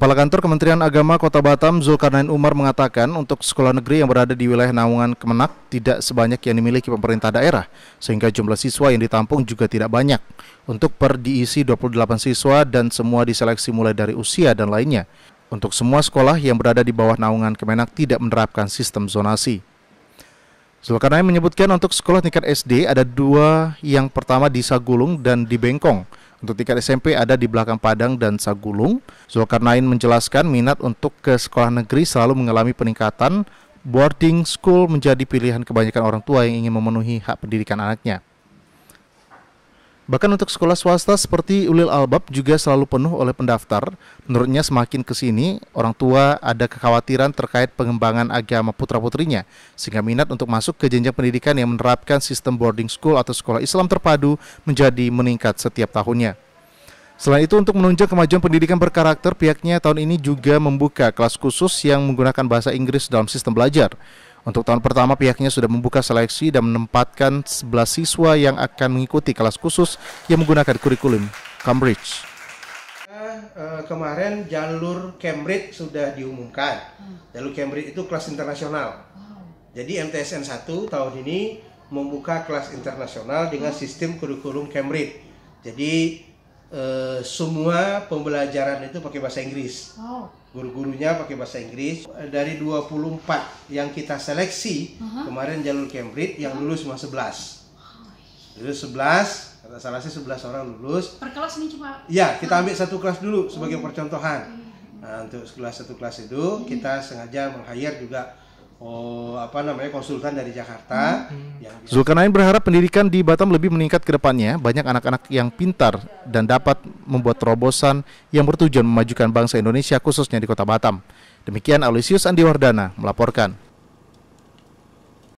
Kepala Kantor Kementerian Agama Kota Batam Zulkarnain Umar mengatakan untuk sekolah negeri yang berada di wilayah naungan Kemenak tidak sebanyak yang dimiliki pemerintah daerah sehingga jumlah siswa yang ditampung juga tidak banyak. Untuk per diisi 28 siswa dan semua diseleksi mulai dari usia dan lainnya. Untuk semua sekolah yang berada di bawah naungan Kemenak tidak menerapkan sistem zonasi. Zulkarnain menyebutkan untuk sekolah tingkat SD ada dua yang pertama di Sagulung dan di Bengkong untuk tingkat SMP ada di belakang Padang dan Sagulung. Zulkarnain menjelaskan minat untuk ke sekolah negeri selalu mengalami peningkatan. Boarding school menjadi pilihan kebanyakan orang tua yang ingin memenuhi hak pendidikan anaknya. Bahkan untuk sekolah swasta seperti Ulil Albab juga selalu penuh oleh pendaftar. Menurutnya semakin ke sini, orang tua ada kekhawatiran terkait pengembangan agama putra-putrinya, sehingga minat untuk masuk ke jenjang pendidikan yang menerapkan sistem boarding school atau sekolah Islam terpadu menjadi meningkat setiap tahunnya. Selain itu, untuk menunjang kemajuan pendidikan berkarakter, pihaknya tahun ini juga membuka kelas khusus yang menggunakan bahasa Inggris dalam sistem belajar. Untuk tahun pertama pihaknya sudah membuka seleksi dan menempatkan 11 siswa yang akan mengikuti kelas khusus yang menggunakan kurikulum Cambridge. Eh, eh, kemarin jalur Cambridge sudah diumumkan. Hmm. Jalur Cambridge itu kelas internasional. Jadi MTSN 1 tahun ini membuka kelas internasional dengan hmm. sistem kurikulum Cambridge. Jadi Eh, semua pembelajaran itu pakai bahasa Inggris. Oh. Guru-gurunya pakai bahasa Inggris. Dari 24 yang kita seleksi uh -huh. kemarin jalur Cambridge yang uh -huh. lulus cuma 11. Oh. Iya. Lulus 11, kata salah sih 11 orang lulus. Per kelas ini cuma Ya, kita uh-huh. ambil satu kelas dulu sebagai oh. Iya. percontohan. Okay. Nah, untuk kelas satu kelas itu hmm. kita sengaja meng juga oh apa namanya konsultan dari Jakarta. Hmm. Yang Zulkarnain berharap pendidikan di Batam lebih meningkat ke depannya. Banyak anak-anak yang pintar dan dapat membuat terobosan yang bertujuan memajukan bangsa Indonesia khususnya di Kota Batam. Demikian Aloysius Andi Wardana melaporkan.